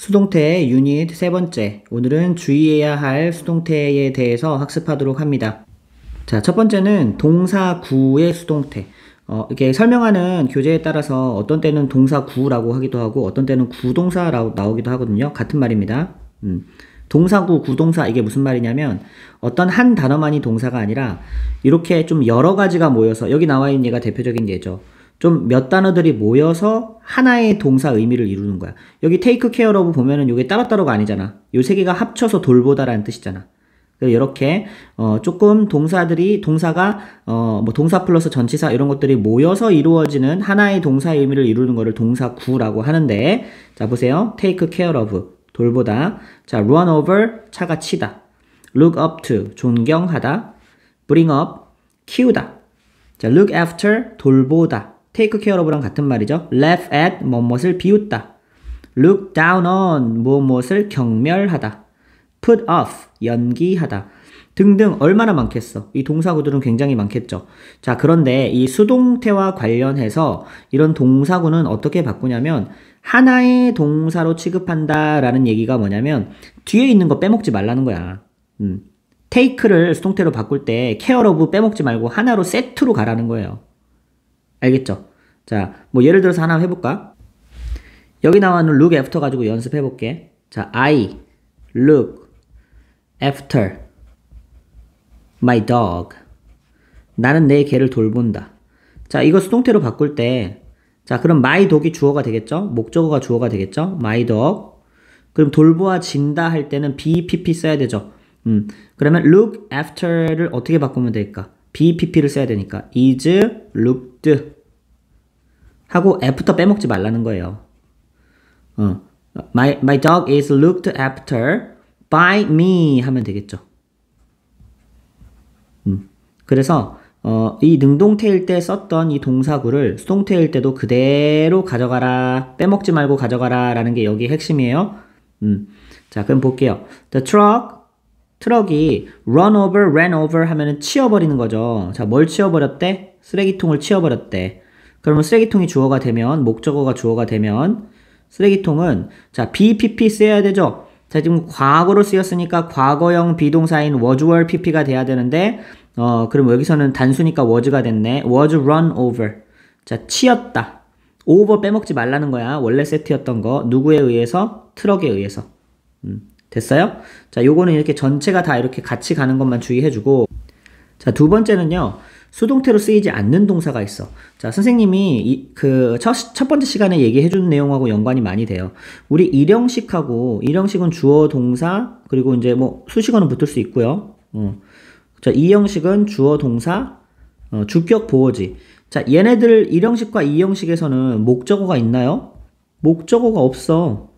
수동태 유닛 세 번째. 오늘은 주의해야 할 수동태에 대해서 학습하도록 합니다. 자, 첫 번째는 동사 구의 수동태. 어, 이렇게 설명하는 교재에 따라서 어떤 때는 동사 구라고 하기도 하고 어떤 때는 구동사라고 나오기도 하거든요. 같은 말입니다. 음. 동사구 구동사 이게 무슨 말이냐면 어떤 한 단어만이 동사가 아니라 이렇게 좀 여러 가지가 모여서 여기 나와 있는 얘가 대표적인 예죠. 좀몇 단어들이 모여서 하나의 동사 의미를 이루는 거야. 여기 take care of 보면은 이게 따로따로가 아니잖아. 요 세 개가 합쳐서 돌보다라는 뜻이잖아. 이렇게 어 조금 동사들이 동사가 어뭐 동사 플러스 전치사 이런 것들이 모여서 이루어지는 하나의 동사의 의미를 이루는 거를 동사구라고 하는데 자 보세요. take care of 돌보다. 자, run over 차가 치다. look up to 존경하다. bring up 키우다. 자, look after 돌보다. take care of랑 같은 말이죠. laugh at 무엇을 비웃다. look down on 무엇을 경멸하다. put off 연기하다. 등등 얼마나 많겠어. 이 동사구들은 굉장히 많겠죠. 자, 그런데 이 수동태와 관련해서 이런 동사구는 어떻게 바꾸냐면 하나의 동사로 취급한다라는 얘기가 뭐냐면 뒤에 있는 거 빼먹지 말라는 거야. 음. 테이크를 수동태로 바꿀 때 케어 러브 빼먹지 말고 하나로 세트로 가라는 거예요. 알겠죠? 자, 뭐 예를 들어서 하나 해볼까? 여기 나와 있는 look after 가지고 연습해볼게. 자, I look after my dog. 나는 내 개를 돌본다. 자, 이거 수동태로 바꿀 때, 자, 그럼 my dog이 주어가 되겠죠? 목적어가 주어가 되겠죠? my dog. 그럼 돌보아진다 할 때는 BPP 써야 되죠. 음, 그러면 look after를 어떻게 바꾸면 될까? BPP를 써야 되니까 is looked 하고 after 빼먹지 말라는 거예요. 어. My, my dog is looked after by me 하면 되겠죠. 음. 그래서 어, 이 능동태일 때 썼던 이 동사구를 수동태일 때도 그대로 가져가라 빼먹지 말고 가져가라 라는 게 여기 핵심이에요. 음. 자 그럼 볼게요. The truck 트럭이 run over, ran over 하면은 치워버리는 거죠. 자, 뭘 치워버렸대? 쓰레기통을 치워버렸대. 그러면 쓰레기통이 주어가 되면, 목적어가 주어가 되면, 쓰레기통은, 자, BPP 써야 되죠? 자, 지금 과거로 쓰였으니까 과거형 비동사인 was, were, pp가 돼야 되는데, 어, 그럼 여기서는 단수니까 was가 됐네. was run over. 자, 치였다. over 빼먹지 말라는 거야. 원래 세트였던 거. 누구에 의해서? 트럭에 의해서. 음. 됐어요? 자, 요거는 이렇게 전체가 다 이렇게 같이 가는 것만 주의해주고 자, 두 번째는요. 수동태로 쓰이지 않는 동사가 있어. 자, 선생님이 그첫 첫 번째 시간에 얘기해 준 내용하고 연관이 많이 돼요. 우리 일형식하고 일형식은 주어 동사 그리고 이제 뭐 수식어는 붙을 수 있고요. 어. 자, 이형식은 주어 동사 어, 주격 보호지. 자, 얘네들 일형식과 이형식에서는 목적어가 있나요? 목적어가 없어.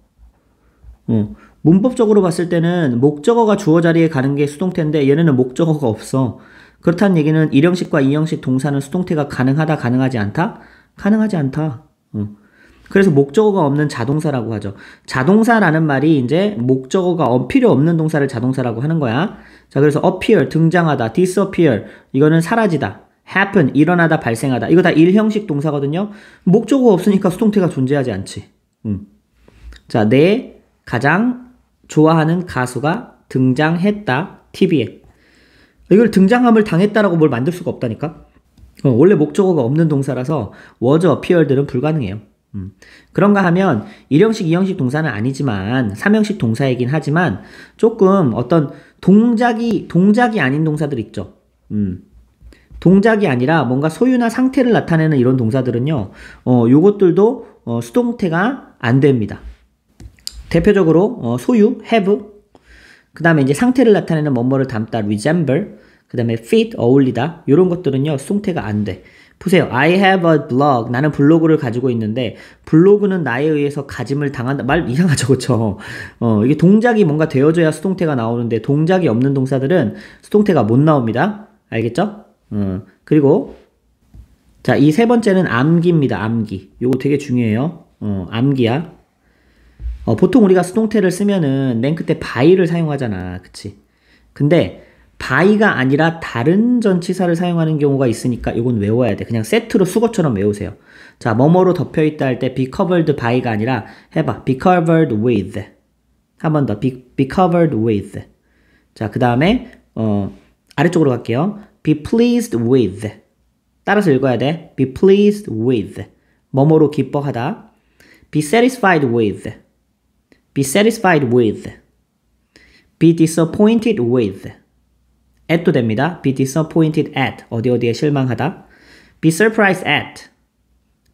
어. 문법적으로 봤을 때는 목적어가 주어 자리에 가는 게 수동태인데 얘네는 목적어가 없어. 그렇다는 얘기는 일형식과 이형식 동사는 수동태가 가능하다 가능하지 않다? 가능하지 않다. 응. 그래서 목적어가 없는 자동사라고 하죠. 자동사라는 말이 이제 목적어가 필요 없는 동사를 자동사라고 하는 거야. 자, 그래서 appear 등장하다, disappear 이거는 사라지다, happen 일어나다, 발생하다. 이거 다 일형식 동사거든요. 목적어 없으니까 수동태가 존재하지 않지. 음. 자, 내 네, 가장 좋아하는 가수가 등장했다. TV에. 이걸 등장함을 당했다라고 뭘 만들 수가 없다니까. 어, 원래 목적어가 없는 동사라서 워저 피얼들은 불가능해요. 음. 그런가 하면 일형식, 이형식 동사는 아니지만 삼형식 동사이긴 하지만 조금 어떤 동작이 동작이 아닌 동사들 있죠. 음. 동작이 아니라 뭔가 소유나 상태를 나타내는 이런 동사들은요. 어, 요것들도 어, 수동태가 안 됩니다. 대표적으로 어, 소유, have, 그 다음에 이제 상태를 나타내는 뭐뭐를 담다, resemble, 그 다음에 fit, 어울리다, 이런 것들은요, 수동태가 안 돼. 보세요. I have a blog. 나는 블로그를 가지고 있는데 블로그는 나에 의해서 가짐을 당한다. 말 이상하죠, 그쵸 어, 이게 동작이 뭔가 되어줘야 수동태가 나오는데 동작이 없는 동사들은 수동태가 못 나옵니다. 알겠죠? 어, 그리고 자, 이 세 번째는 암기입니다. 암기. 요거 되게 중요해요. 어, 암기야. 어, 보통 우리가 수동태를 쓰면은 맨 끝에 by를 사용하잖아. 그치? 근데 by가 아니라 다른 전치사를 사용하는 경우가 있으니까 이건 외워야 돼. 그냥 세트로 수거처럼 외우세요. 자, 뭐뭐로 덮여 있다 할 때 be covered by가 아니라 해봐. be covered with. 한 번 더. be, be covered with. 자, 그 다음에 어, 아래쪽으로 갈게요. be pleased with. 따라서 읽어야 돼. be pleased with. 뭐뭐로 기뻐하다. be satisfied with. be satisfied with, be disappointed with, at도 됩니다. be disappointed at, 어디 어디에 실망하다. be surprised at,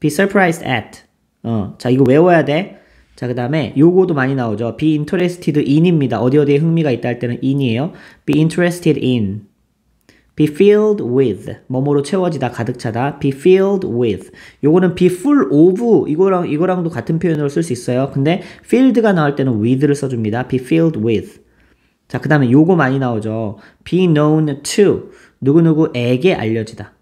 be surprised at. 어, 자, 이거 외워야 돼. 자, 그 다음에 요거도 많이 나오죠. be interested in입니다. 어디 어디에 흥미가 있다 할 때는 in이에요. be interested in. be filled with 뭐뭐로 채워지다 가득 차다 be filled with 요거는 be full of 이거랑 이거랑도 같은 표현으로 쓸 수 있어요 근데 filled가 나올 때는 with를 써줍니다 be filled with 자그 다음에 요거 많이 나오죠 be known to 누구누구에게 알려지다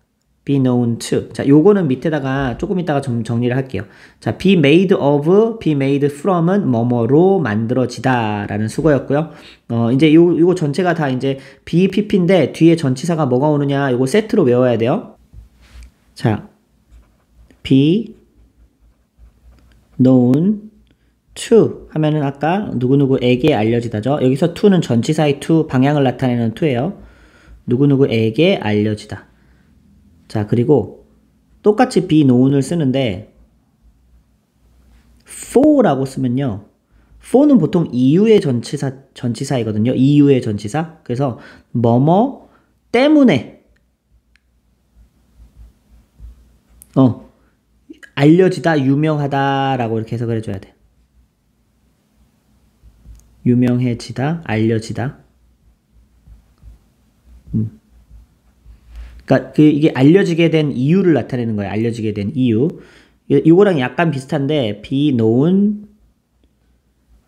be known to. 자, 요거는 밑에다가 조금 이따가 좀 정리를 할게요. 자, be made of, be made from은 뭐뭐로 만들어지다라는 수거였고요. 어, 이제 요, 요거 전체가 다 이제 be pp인데 뒤에 전치사가 뭐가 오느냐, 요거 세트로 외워야 돼요. 자, be known to 하면은 아까 누구누구에게 알려지다죠. 여기서 to는 전치사의 to, 방향을 나타내는 to예요. 누구누구에게 알려지다. 자, 그리고 똑같이 be noun을 쓰는데 for라고 쓰면요. for는 보통 이유의 전치사 전치사이거든요. 이유의 전치사. 그래서 뭐뭐 때문에 어 알려지다 유명하다라고 이렇게 해석을 해줘야 돼. 유명해지다 알려지다 그러니까 그 이게 알려지게 된 이유를 나타내는 거예요. 알려지게 된 이유. 이거랑 약간 비슷한데 be known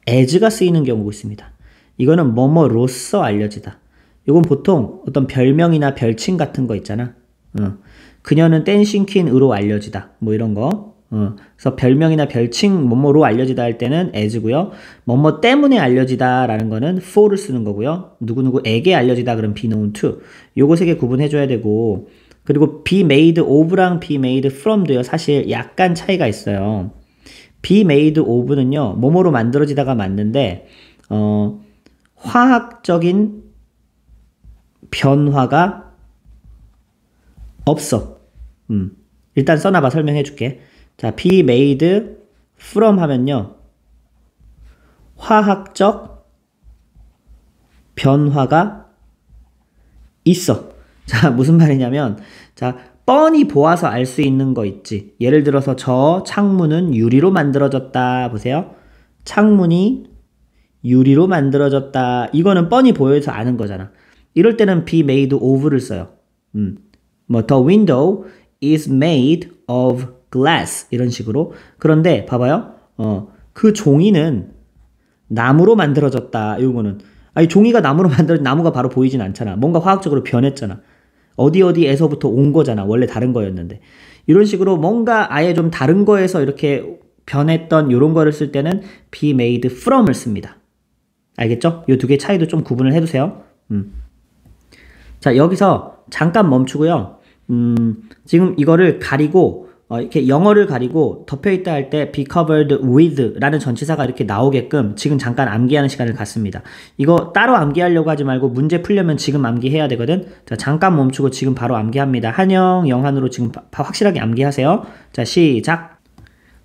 as가 쓰이는 경우가 있습니다. 이거는 뭐뭐로서 알려지다. 이건 보통 어떤 별명이나 별칭 같은 거 있잖아. 어. 그녀는 댄싱퀸으로 알려지다. 뭐 이런 거. 어, 그래서 별명이나 별칭 뭐뭐로 알려지다 할 때는 as고요. 뭐뭐 때문에 알려지다라는 거는 for를 쓰는 거고요. 누구누구에게 알려지다 그럼 be known to. 요것에게 구분해 줘야 되고 그리고 be made of랑 be made from도요. 사실 약간 차이가 있어요. be made of는요. 뭐뭐로 만들어지다가 맞는데 어, 화학적인 변화가 없어. 음. 일단 써놔봐 설명해 줄게. 자, be made from 하면요. 화학적 변화가 있어. 자, 무슨 말이냐면, 자, 뻔히 보아서 알 수 있는 거 있지. 예를 들어서 저 창문은 유리로 만들어졌다. 보세요. 창문이 유리로 만들어졌다. 이거는 뻔히 보여서 아는 거잖아. 이럴 때는 be made of를 써요. 음. 뭐, the window is made of glass 이런 식으로 그런데 봐봐요 어, 그 종이는 나무로 만들어졌다 이거는 아니 종이가 나무로 만들어 나무가 바로 보이진 않잖아 뭔가 화학적으로 변했잖아 어디 어디에서부터 온 거잖아 원래 다른 거였는데 이런 식으로 뭔가 아예 좀 다른 거에서 이렇게 변했던 이런 거를 쓸 때는 be made from을 씁니다 알겠죠? 이 두개 차이도 좀 구분을 해두세요 음. 자 여기서 잠깐 멈추고요 음, 지금 이거를 가리고 어, 이렇게 영어를 가리고 덮여있다 할 때 be covered with 라는 전치사가 이렇게 나오게끔 지금 잠깐 암기하는 시간을 갖습니다. 이거 따로 암기하려고 하지 말고 문제 풀려면 지금 암기해야 되거든. 자, 잠깐 멈추고 지금 바로 암기합니다. 한영, 영한으로 지금 바, 바, 확실하게 암기하세요. 자, 시작.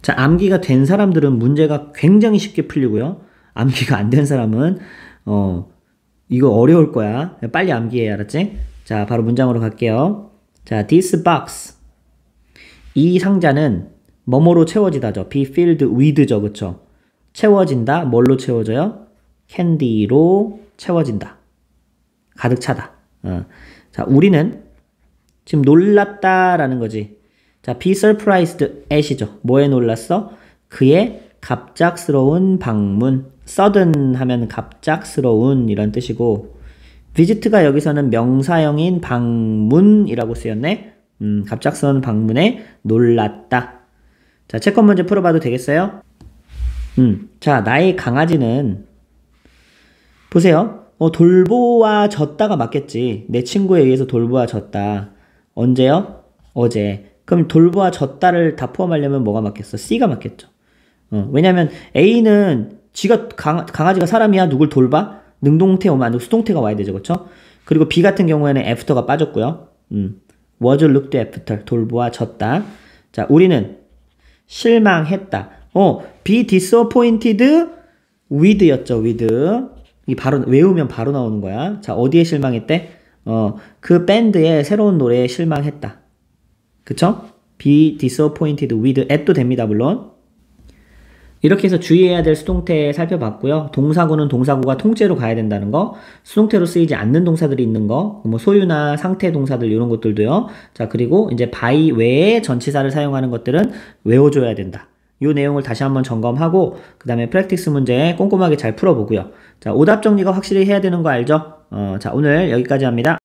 자, 암기가 된 사람들은 문제가 굉장히 쉽게 풀리고요. 암기가 안 된 사람은, 어, 이거 어려울 거야. 빨리 암기해, 알았지? 자, 바로 문장으로 갈게요. 자, this box. 이 상자는 뭐뭐로 채워지다죠. be filled with죠. 그쵸? 채워진다. 뭘로 채워져요? 캔디로 채워진다. 가득 차다. 어. 자, 우리는 지금 놀랐다라는 거지. 자, be surprised at이죠. 뭐에 놀랐어? 그의 갑작스러운 방문. sudden 하면 갑작스러운 이런 뜻이고, visit가 여기서는 명사형인 방문이라고 쓰였네. 음, 갑작스러운 방문에 놀랐다. 자, 채권 문제 풀어봐도 되겠어요? 음, 자, 나의 강아지는 보세요. 어, 돌보아졌다가 맞겠지. 내 친구에 의해서 돌보아졌다. 언제요? 어제. 그럼 돌보아졌다를 다 포함하려면 뭐가 맞겠어? C가 맞겠죠. 어, 왜냐면 A는 지가 강, 강아지가 사람이야 누굴 돌봐? 능동태 오면 안 되고 수동태가 와야 되죠. 그렇죠? 그리고 B 같은 경우에는 f 터가 빠졌고요. 음. was looked after 돌보아졌다. 자, 우리는 실망했다. 어, be disappointed with였죠, with. 이 바로 외우면 바로 나오는 거야. 자, 어디에 실망했대? 어, 그 밴드의 새로운 노래에 실망했다. 그쵸? be disappointed with at도 됩니다, 물론. 이렇게 해서 주의해야 될 수동태 살펴봤고요. 동사구는 동사구가 통째로 가야 된다는 거, 수동태로 쓰이지 않는 동사들이 있는 거, 뭐 소유나 상태 동사들 이런 것들도요. 자, 그리고 이제 by 외에 전치사를 사용하는 것들은 외워줘야 된다. 이 내용을 다시 한번 점검하고 그 다음에 프랙티스 문제 꼼꼼하게 잘 풀어보고요. 자, 오답 정리가 확실히 해야 되는 거 알죠? 어, 자, 오늘 여기까지 합니다.